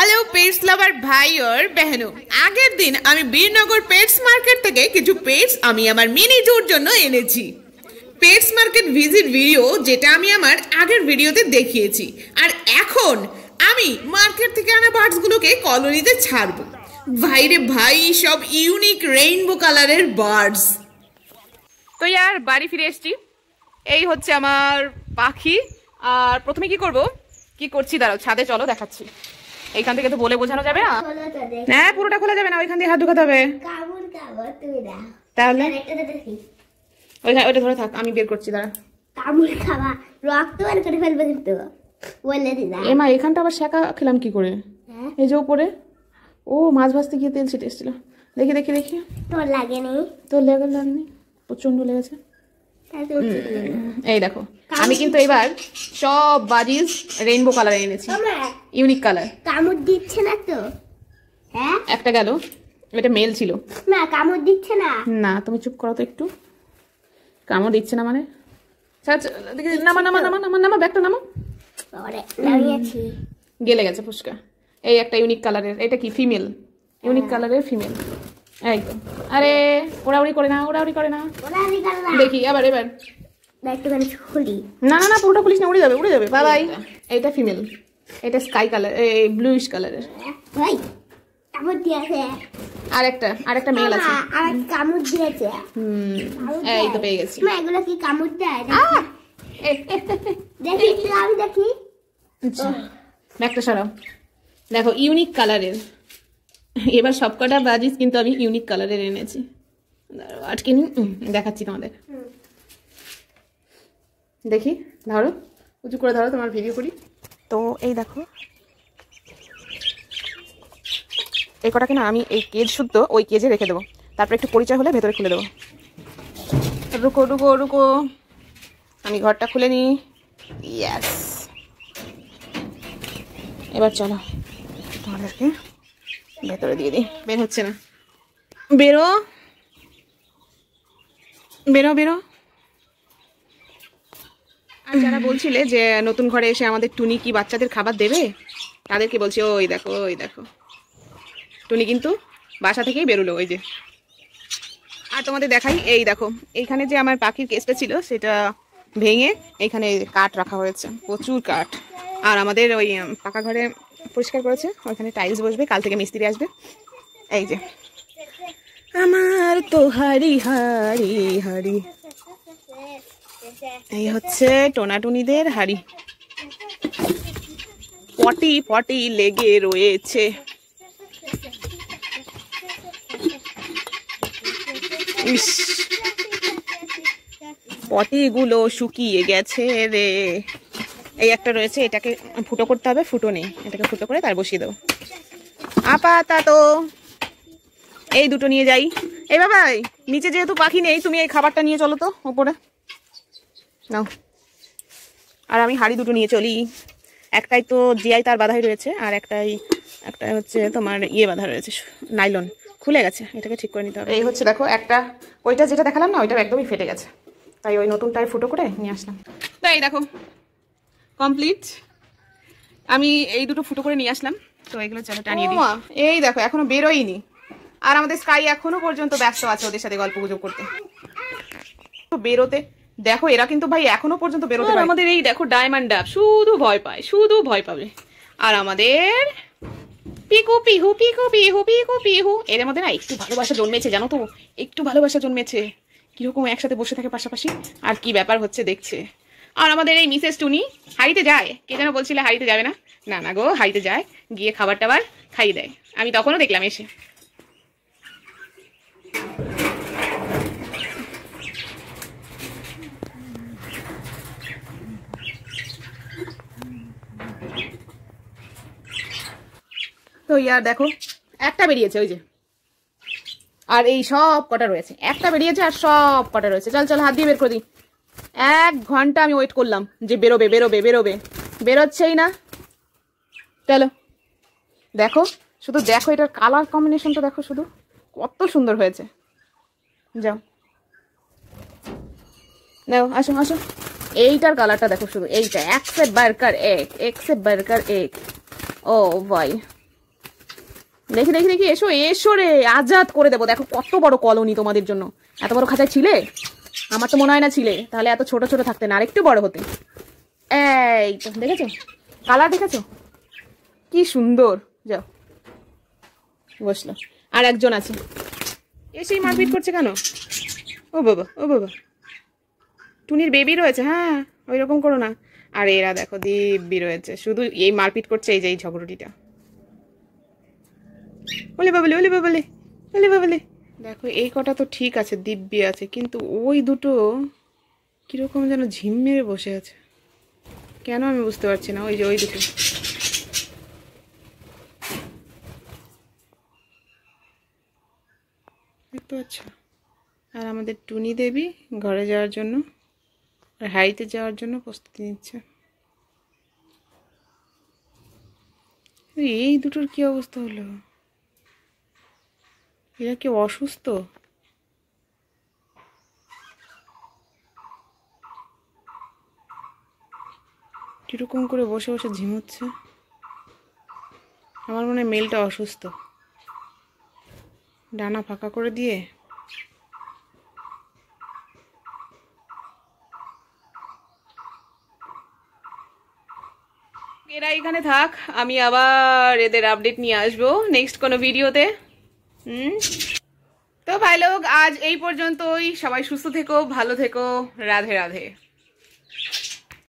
Hello pets লাভার ভাই ওর বেহনো আগের দিন আমি বীরনগর পেটস মার্কেট থেকে কিছু পেটস আমি আমার মিনি জুর জন্য এনেছি পেটস মার্কেট ভিজিট ভিডিও যেটা আমি আমার আগের ভিডিওতে দেখিয়েছি আর এখন আমি মার্কেট থেকে আনা বার্ডসগুলোকে কলোনিতে ছাড়বো ভাইরে ভাই সব ইউনিক রেইনবো কালারের বার্ডস তো ইয়ার বাড়ি ফিরে এসছি এই হচ্ছে আমার পাখি আর প্রথমে কি করব কি করছি দাঁড়াও ছাদে চলো দেখাচ্ছি এইখান থেকে তো বলে বোঝানো যাবে না হ্যাঁ পুরোটা খোলা যাবে না ওইখান দিয়ে হাত ঢুকাতে হবে তাহলে ওইখানে ওইটা ধরে থাক আমি বের করছি দাঁড়া কামড় এখানটা আবার খেলাম করে হ্যাঁ? ও মাছ ভাজতে গিয়ে তেল ছিটে দেখি তোর লেগে প্রচণ্ড লেগেছে এই দেখো আমি কিন্তু এবার সব বাজিজ রেইনবো কালার এনেছি ইউনিক কালার কামড় দিচ্ছে না তো হ্যাঁ একটা গেল এটা মেল ছিল না কামড় দিচ্ছে না না তুমি চুপ করো তো একটু কামড় দিচ্ছে না মানে নামা নামা নামা নামা নামা গেলে গেছে ফুচকা এই একটা ইউনিক কালারের এটা কি ফিমেল ইউনিক কালারের ফিমেল এই আরে ওড়াউড়ি করে না ওড়াউড়ি করে না দেখি আবার এবার না না না পুরোটা খুলিস না উড়ে যাবে উড়ে যাবে বাবাই এটা ফিমেল এটা স্কাই কালার এই ব্লুইশ কালারের আর একটা আর একটা আছে কামড় দিয়েছে হুম এই তো পেয়ে গেছি দেখি দেখি আচ্ছা ব্যাগটা দেখো ইউনিক কালারের এবার সবকটা বাজিস কিন্তু আমি ইউনিক কালারের এনেছি আটকে নি দেখাচ্ছি তোমাদের দেখি ধরো উঁচু করে ধরো তোমার ভিডিও করি তো এই দেখো এই কটাকে না আমি এই কেজ শুদ্ধ ওই কেজে রেখে দেবো তারপর একটু পরিচয় হলে ভেতরে খুলে দেবো রুকো রুকো রুকো আমি ঘরটা খুলে নিই ইয়াস এবার চলো তোমাদেরকে ভেতরে দিয়ে দিই বের হচ্ছে না বেরো বেরো বেরো আর যারা বলছিলে যে নতুন ঘরে এসে আমাদের টুনি কি বাচ্চাদের খাবার দেবে তাদেরকে বলছি ওই দেখো ওই দেখো টুনি কিন্তু বাসা থেকেই বেরোলো ওই যে আর তোমাদের দেখাই এই দেখো এইখানে যে আমার পাখির কেসটা ছিল সেটা ভেঙে এইখানে কাঠ রাখা হয়েছে প্রচুর কাঠ আর আমাদের ওই পাকা ঘরে পরিষ্কার করেছে ওখানে টাইলস বসবে কাল থেকে মিস্ত্রি আসবে এই যে আমার তো হারি হারি হারি এই হচ্ছে টোনাটুনিদের হারি পটি পটি লেগে রয়েছে পটিগুলো শুকিয়ে গেছে রে এই একটা রয়েছে এটাকে ফুটো করতে হবে ফুটো নেই এটাকে ফুটো করে তার বসিয়ে দেবো আপাতত এই দুটো নিয়ে যাই এই বাবাই নিচে যেহেতু পাখি নেই তুমি এই খাবারটা নিয়ে চলো তো ওপরে নাও আর আমি হাড়ি দুটো নিয়ে চলি একটাই তো জিআই তার বাধাই রয়েছে আর একটাই একটা হচ্ছে তোমার ইয়ে বাধা রয়েছে নাইলন খুলে গেছে এটাকে ঠিক করে নিতে হবে এই হচ্ছে দেখো একটা ওইটা যেটা দেখালাম না ওইটা একদমই ফেটে গেছে তাই ওই নতুনটাই ফুটো করে নিয়ে আসলাম তাই দেখো কমপ্লিট আমি এই দুটো ফুটো করে নিয়ে আসলাম তো এগুলো চলো টানিয়ে দিই এই দেখো এখনো বেরোয়নি আর আমাদের স্কাই এখনো পর্যন্ত ব্যস্ত আছে ওদের সাথে গল্প গুজব করতে বেরোতে দেখো এরা কিন্তু ভাই এখনো পর্যন্ত বেরোতে আমাদের এই দেখো ডায়মন্ড ডাব শুধু ভয় পায় শুধু ভয় পাবে আর আমাদের পিকু পিহু পিকু পিহু পিকু পিহু এদের মধ্যে না একটু ভালোবাসা জন্মেছে জানো তো একটু ভালোবাসা জন্মেছে কিরকম একসাথে বসে থাকে পাশাপাশি আর কি ব্যাপার হচ্ছে দেখছে আর আমাদের এই মিসেস টুনি হাড়িতে যায় কে যেন বলছিলে হাড়িতে যাবে না না না গো হাড়িতে যায় গিয়ে খাবার টাবার খাইয়ে দেয় আমি তখনও দেখলাম এসে তো ইয়ার দেখো একটা বেরিয়েছে ওই যে আর এই সব কটা রয়েছে একটা বেরিয়েছে আর সব কটা রয়েছে চল চল হাত দিয়ে বের করে দিই এক ঘন্টা আমি ওয়েট করলাম যে বেরোবে বেরোবে বেরোবে বেরোচ্ছেই না চলো দেখো শুধু দেখো এটার কালার কম্বিনেশনটা দেখো শুধু কত সুন্দর হয়েছে যাও দেখো আসো আসো এইটার কালারটা দেখো শুধু এইটা একসে বার্কার এক একসে বার্কার এক ও ভাই দেখি দেখি দেখি এসো এসো রে আজাদ করে দেবো দেখো কত বড় কলোনি তোমাদের জন্য এত বড় খাঁচায় ছিলে আমার তো মনে হয় না ছিলে তাহলে এত ছোট ছোট থাকতে না আর একটু বড় হতে এই তো দেখেছো কালার দেখেছো কি সুন্দর যাও বসলো আর একজন আছে এসেই মারপিট করছে কেন ও বাবা ও বাবা টুনির বেবি রয়েছে হ্যাঁ ওই রকম করো না আর এরা দেখো দিব্যি রয়েছে শুধু এই মারপিট করছে এই যে এই ঝগড়টিটা ওলে বাবলে ওলে বাবলে ওলে বাবলে দেখো এই কটা তো ঠিক আছে দিব্যি আছে কিন্তু ওই দুটো কীরকম যেন ঝিম মেরে বসে আছে কেন আমি বুঝতে পারছি না ওই যে ওই দুটো দেখতে পাচ্ছ আর আমাদের টুনি দেবী ঘরে যাওয়ার জন্য আর হাড়িতে যাওয়ার জন্য প্রস্তুতি নিচ্ছে এই দুটোর কি অবস্থা হলো এরা কি অসুস্থ কীরকম করে বসে বসে ঝিমুচ্ছে আমার মনে হয় মেলটা অসুস্থ ডানা ফাঁকা করে দিয়ে এরা এখানে থাক আমি আবার এদের আপডেট নিয়ে আসবো নেক্সট কোনো ভিডিওতে হুম তো ভাই লোক আজ এই পর্যন্তই সবাই সুস্থ থেকো ভালো থেকো রাধে রাধে